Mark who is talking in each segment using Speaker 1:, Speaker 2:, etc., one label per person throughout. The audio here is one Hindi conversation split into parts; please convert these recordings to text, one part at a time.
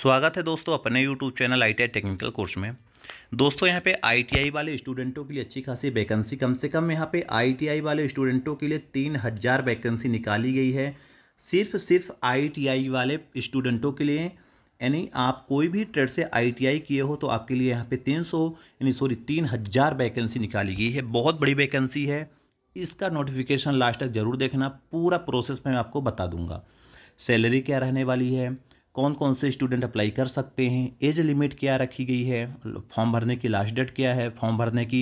Speaker 1: स्वागत है दोस्तों अपने YouTube channel I technical course में दोस्तों यहाँ पे आई वाले स्टूडेंटों के लिए अच्छी खासी वैकेंसी कम से कम यहाँ पे आई वाले स्टूडेंटों के लिए तीन हज़ार वैकेंसी निकाली गई है सिर्फ सिर्फ आई वाले स्टूडेंटों के लिए यानी आप कोई भी ट्रेड से आई किए हो तो आपके लिए यहाँ पे तीन सौ यानी सॉरी तीन हज़ार वैकेंसी निकाली गई है बहुत बड़ी वैकेंसी है इसका नोटिफिकेशन लास्ट तक ज़रूर देखना पूरा प्रोसेस मैं आपको बता दूंगा सैलरी क्या रहने वाली है कौन कौन से स्टूडेंट अप्लाई कर सकते हैं एज लिमिट क्या रखी गई है फॉर्म भरने की लास्ट डेट क्या है फॉर्म भरने की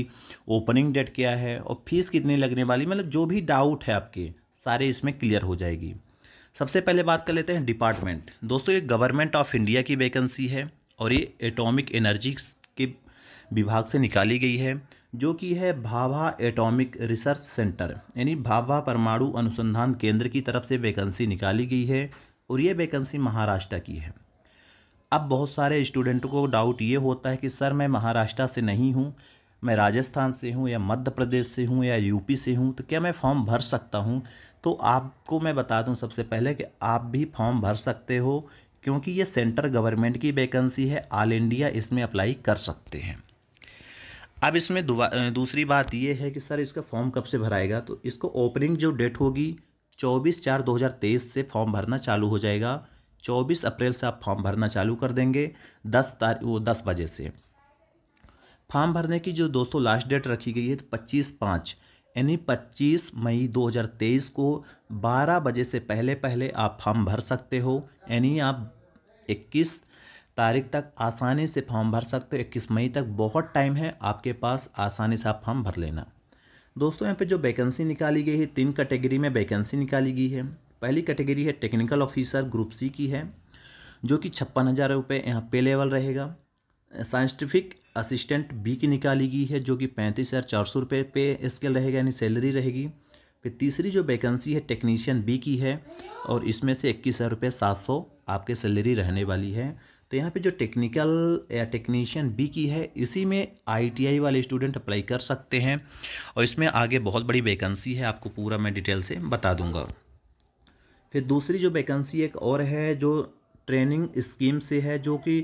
Speaker 1: ओपनिंग डेट क्या है और फीस कितनी लगने वाली मतलब जो भी डाउट है आपके सारे इसमें क्लियर हो जाएगी सबसे पहले बात कर लेते हैं डिपार्टमेंट दोस्तों ये गवर्नमेंट ऑफ इंडिया की वैकेंसी है और ये एटॉमिक एनर्जी के विभाग से निकाली गई है जो कि है भाभा एटॉमिक रिसर्च सेंटर यानी भाभा परमाणु अनुसंधान केंद्र की तरफ से वैकेंसी निकाली गई है और ये वैकेंसी महाराष्ट्र की है अब बहुत सारे स्टूडेंट को डाउट ये होता है कि सर मैं महाराष्ट्र से नहीं हूँ मैं राजस्थान से हूँ या मध्य प्रदेश से हूँ या यूपी से हूँ तो क्या मैं फॉर्म भर सकता हूँ तो आपको मैं बता दूँ सबसे पहले कि आप भी फॉर्म भर सकते हो क्योंकि ये सेंटर गवर्नमेंट की वैकेंसी है ऑल इंडिया इसमें अप्लाई कर सकते हैं अब इसमें दूसरी बात ये है कि सर इसका फॉर्म कब से भराएगा तो इसको ओपनिंग जो डेट होगी 24 चार 2023 से फॉर्म भरना चालू हो जाएगा 24 अप्रैल से आप फॉर्म भरना चालू कर देंगे 10 तारीख वो दस बजे से फॉर्म भरने की जो दोस्तों लास्ट डेट रखी गई है तो पच्चीस पाँच यानी 25 मई 2023 को 12 बजे से पहले पहले आप फॉर्म भर सकते हो यानी आप 21 तारीख तक आसानी से फॉर्म भर सकते हो 21 मई तक बहुत टाइम है आपके पास आसानी से आप फॉर्म भर लेना दोस्तों यहाँ पे जो वैकेंसी निकाली गई है तीन कैटेगरी में वैकेंसी निकाली गई है पहली कैटेगरी है टेक्निकल ऑफिसर ग्रुप सी की है जो कि छप्पन हज़ार रुपये यहाँ पे लेवल रहेगा साइंटिफिक असिस्टेंट बी की निकाली गई है जो कि पैंतीस हज़ार चार सौ रुपये पे स्केल रहेगा यानी सैलरी रहेगी फिर तीसरी जो वैकेंसी है टेक्नीशियन बी की है और इसमें से इक्कीस हज़ार रुपये सात सौ आपके सैलरी रहने वाली है तो यहाँ पे जो टेक्निकल या टेक्नीशियन बी की है इसी में आईटीआई वाले स्टूडेंट अप्लाई कर सकते हैं और इसमें आगे बहुत बड़ी वैकेंसी है आपको पूरा मैं डिटेल से बता दूंगा फिर दूसरी जो वैकेंसी एक और है जो ट्रेनिंग स्कीम से है जो कि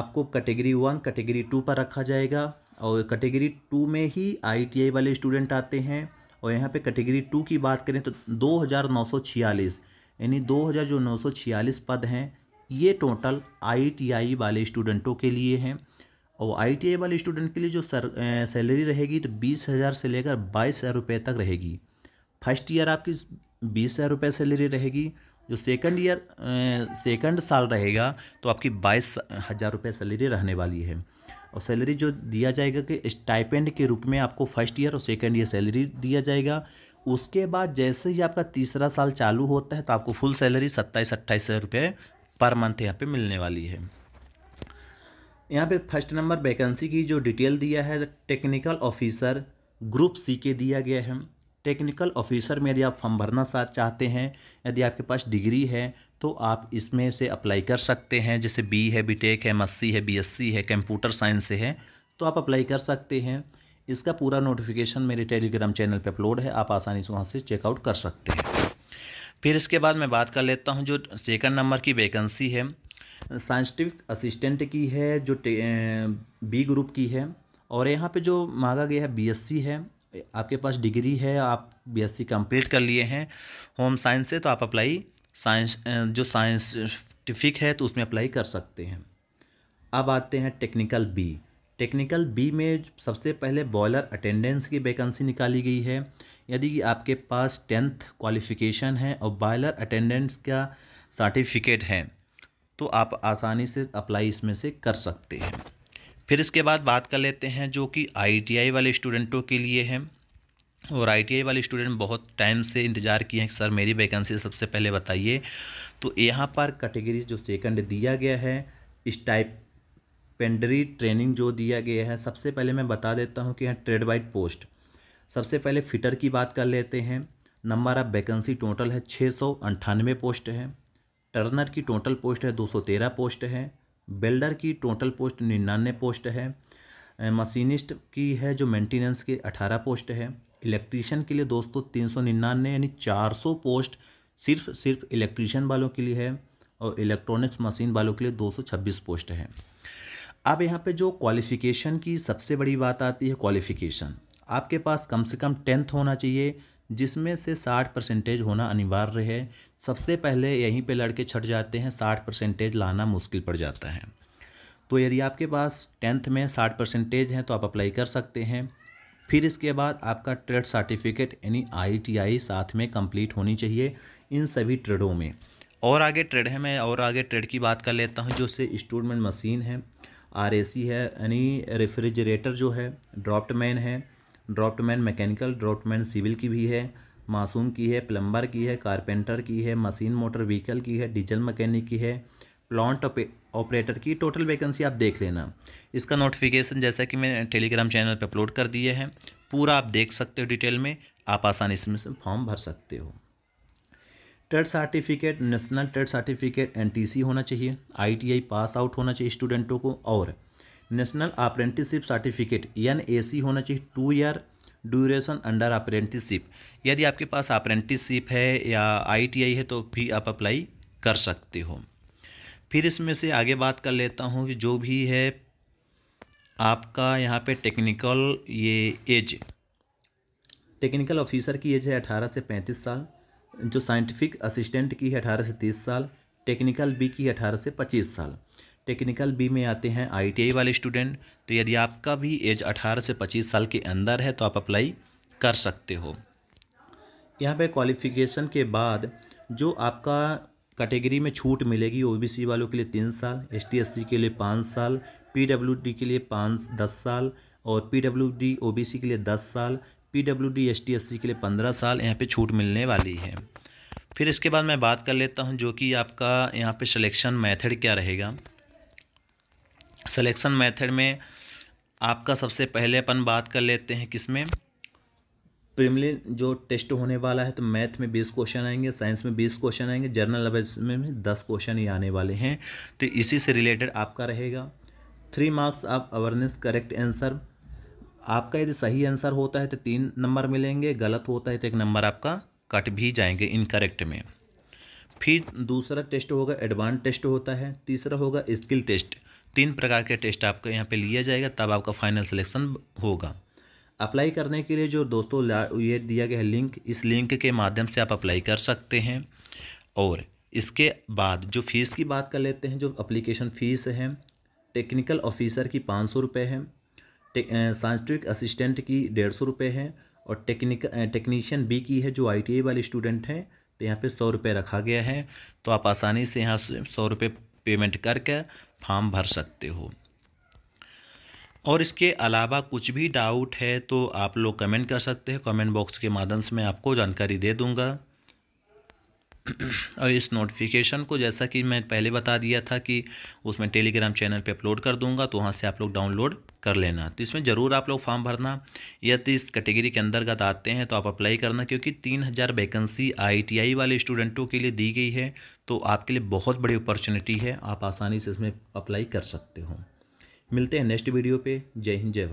Speaker 1: आपको कैटेगरी वन कैटेगरी टू पर रखा जाएगा और कैटेगरी टू में ही आई वाले स्टूडेंट आते हैं और यहाँ पर कैटेगरी टू की बात करें तो दो हज़ार नौ सौ छियालीस यानी दो हज़ार जो नौ सौ छियालीस पद हैं ये टोटल आईटीआई वाले स्टूडेंटों के लिए हैं और आईटीआई वाले स्टूडेंट के लिए जो सर सैलरी रहेगी तो बीस हज़ार से लेकर बाईस हज़ार रुपये तक रहेगी फर्स्ट ईयर आपकी बीस हज़ार रुपये सैलरी रहेगी जो सेकंड ईयर सेकंड साल रहेगा तो आपकी बाईस हज़ार रुपये सैलरी रहने वाली है और सैलरी जो दिया जाएगा कि स्टाइपेंड के रूप में आपको फर्स्ट ईयर और सेकंड ईयर सैलरी दिया जाएगा उसके बाद जैसे ही आपका तीसरा साल चालू होता है तो आपको फुल सैलरी सत्ताईस अट्ठाईस हज़ार रुपये पर मंथ यहाँ पे मिलने वाली है यहाँ पे फर्स्ट नंबर वैकेंसी की जो डिटेल दिया है टेक्निकल ऑफिसर ग्रुप सी के दिया गया है टेक्निकल ऑफिसर में यदि आप फॉर्म भरना साथ चाहते हैं यदि आपके पास डिग्री है तो आप इसमें से अप्लाई कर सकते हैं जैसे बी है बीटेक है एमएससी है बीएससी है कंप्यूटर साइंस से है तो आप अप्लाई कर सकते हैं इसका पूरा नोटिफिकेशन मेरे टेलीग्राम चैनल पर अपलोड है आप आसानी से वहाँ से चेकआउट कर सकते हैं फिर इसके बाद मैं बात कर लेता हूँ जो सेकंड नंबर की वैकेंसी है साइंटिफिक असिस्टेंट की है जो बी ग्रुप की है और यहाँ पे जो मांगा गया है बीएससी है आपके पास डिग्री है आप बीएससी कंप्लीट कर लिए हैं होम साइंस से तो आप अप्लाई साइंस जो साइंसटिफिक है तो उसमें अप्लाई कर सकते हैं अब आते हैं टेक्निकल बी टेक्निकल बी में सबसे पहले बॉयलर अटेंडेंस की वैकेंसी निकाली गई है यदि आपके पास टेंथ क्वालिफ़िकेशन है और बॉयलर अटेंडेंस का सर्टिफिकेट है तो आप आसानी से अप्लाई इसमें से कर सकते हैं फिर इसके बाद बात कर लेते हैं जो कि आईटीआई वाले स्टूडेंटों के लिए है और आईटीआई वाले स्टूडेंट बहुत टाइम से इंतज़ार किए हैं कि सर मेरी वैकेंसी सबसे पहले बताइए तो यहाँ पर कैटेगरी जो सेकंड दिया गया है इस टाइप पेंडरी ट्रेनिंग जो दिया गया है सबसे पहले मैं बता देता हूँ कि यहाँ ट्रेड वाइड पोस्ट सबसे पहले फिटर की बात कर लेते हैं नंबर ऑफ वैकेंसी टोटल है छः सौ अंठानवे पोस्ट है टर्नर की टोटल पोस्ट है दो सौ तेरह पोस्ट है बिल्डर की टोटल पोस्ट निन्यानवे पोस्ट है मशीनिस्ट की है जो मेंटेनेंस के अठारह पोस्ट है इलेक्ट्रीशियन के लिए दोस्तों तीन सौ निन्यानवे यानी चार सौ पोस्ट सिर्फ सिर्फ इलेक्ट्रीशियन वालों के लिए है और इलेक्ट्रॉनिक्स मशीन वालों के लिए दो सौ छब्बीस पोस्ट है अब यहाँ पे जो क्वालिफ़िकेशन की सबसे बड़ी बात आती है क्वालिफ़िकेशन आपके पास कम से कम टेंथ होना चाहिए जिसमें से साठ परसेंटेज होना अनिवार्य है सबसे पहले यहीं पे लड़के छट जाते हैं साठ परसेंटेज लाना मुश्किल पड़ जाता है तो यदि आपके पास टेंथ में साठ परसेंटेज हैं तो आप अप्लाई कर सकते हैं फिर इसके बाद आपका ट्रेड सर्टिफिकेट यानी आईटीआई साथ में कंप्लीट होनी चाहिए इन सभी ट्रेडों में और आगे ट्रेड है मैं और आगे ट्रेड की बात कर लेता हूँ जो से स्टूडमेंट मशीन है आर है यानी रेफ्रिजरेटर जो है ड्राफ्टमैन है ड्रॉप्टमैन मैकेनिकल ड्रॉप्टमैन सिविल की भी है मासूम की है प्लम्बर की है कारपेंटर की है मशीन मोटर व्हीकल की है डीजल मैकेनिक की है प्लांट ऑपरेटर की टोटल वैकेंसी आप देख लेना इसका नोटिफिकेशन जैसा कि मैंने टेलीग्राम चैनल पर अपलोड कर दिया है पूरा आप देख सकते हो डिटेल में आप आसानी से फॉर्म भर सकते हो trade certificate national trade certificate NTC होना चाहिए आईटीआई पास आउट होना चाहिए स्टूडेंटों को और नेशनल अप्रेंटिसशिप सर्टिफिकेट ए होना चाहिए two year duration under apprenticeship यदि आपके पास अप्रेंटिसशिप है या आईटीआई है तो भी आप अप्लाई कर सकते हो फिर इसमें से आगे बात कर लेता हूँ कि जो भी है आपका यहाँ पे टेक्निकल ये एज टेक्निकल ऑफिसर की एज है अठारह से पैंतीस साल जो साइंटिफिक असिस्टेंट की है अठारह से तीस साल टेक्निकल बी की है अठारह से पच्चीस साल टेक्निकल बी में आते हैं आईटीआई वाले स्टूडेंट तो यदि आपका भी एज 18 से 25 साल के अंदर है तो आप अप्लाई कर सकते हो यहाँ पे क्वालिफिकेशन के बाद जो आपका कैटेगरी में छूट मिलेगी ओबीसी वालों के लिए तीन साल एसटीएससी के लिए पाँच साल पी के लिए पाँच दस साल और पी डब्ल्यू के लिए दस साल पी डब्ल्यू के लिए पंद्रह साल यहाँ पे छूट मिलने वाली है फिर इसके बाद मैं बात कर लेता हूँ जो कि आपका यहाँ पे सिलेक्शन मेथड क्या रहेगा सिलेक्शन मेथड में आपका सबसे पहले अपन बात कर लेते हैं किसमें प्रिमलिन जो टेस्ट होने वाला है तो मैथ में बीस क्वेश्चन आएंगे साइंस में बीस क्वेश्चन आएंगे जर्नल अवेज में भी दस क्वेश्चन ही आने वाले हैं तो इसी से रिलेटेड आपका रहेगा थ्री मार्क्स आप अवेयरनेस करेक्ट आंसर आपका यदि सही आंसर होता है तो तीन नंबर मिलेंगे गलत होता है तो एक नंबर आपका कट भी जाएंगे इनकरेक्ट में फिर दूसरा टेस्ट होगा एडवांस टेस्ट होता है तीसरा होगा स्किल टेस्ट तीन प्रकार के टेस्ट आपके यहाँ पे लिया जाएगा तब आपका फाइनल सिलेक्शन होगा अप्लाई करने के लिए जो दोस्तों ये दिया गया है लिंक इस लिंक के माध्यम से आप अप्लाई कर सकते हैं और इसके बाद जो फ़ीस की बात कर लेते हैं जो अप्लीकेशन फ़ीस है टेक्निकल ऑफिसर की पाँच सौ रुपये है साइंटिफिक असिस्टेंट की डेढ़ सौ रुपये है और टेक्निक टेक्नीशियन बी की है जो आई वाले स्टूडेंट हैं तो यहाँ पे सौ रुपये रखा गया है तो आप आसानी से यहाँ सौ रुपये पेमेंट करके फॉर्म भर सकते हो और इसके अलावा कुछ भी डाउट है तो आप लोग कमेंट कर सकते हैं कमेंट बॉक्स के माध्यम से मैं आपको जानकारी दे दूंगा और इस नोटिफिकेशन को जैसा कि मैं पहले बता दिया था कि उसमें टेलीग्राम चैनल पे अपलोड कर दूंगा तो वहाँ से आप लोग डाउनलोड कर लेना तो इसमें ज़रूर आप लोग फॉर्म भरना यदि तो इस कैटेगरी के अंतर्गत आते हैं तो आप अप्लाई करना क्योंकि तीन हज़ार वैकेंसी आईटीआई वाले स्टूडेंटों के लिए दी गई है तो आपके लिए बहुत बड़ी अपॉर्चुनिटी है आप आसानी से इसमें अप्लाई कर सकते हो मिलते हैं नेक्स्ट वीडियो पर जय हिंद जय